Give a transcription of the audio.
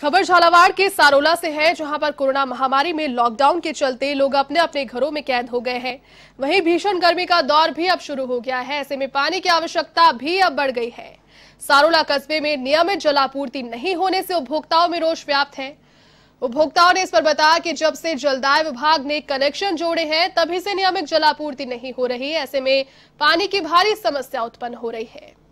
खबर झालावाड़ के सारोला से है जहां पर कोरोना महामारी में लॉकडाउन के चलते लोग अपने अपने घरों में कैद हो गए हैं वहीं भीषण गर्मी का दौर भी अब शुरू हो गया है ऐसे में पानी की आवश्यकता भी अब बढ़ गई है सारोला कस्बे में नियमित जलापूर्ति नहीं होने से उपभोक्ताओं में रोष व्याप्त है उपभोक्ताओं ने इस पर बताया कि जब से जलदाय विभाग ने कनेक्शन जोड़े हैं तभी से नियमित जलापूर्ति नहीं हो रही ऐसे में पानी की भारी समस्या उत्पन्न हो रही है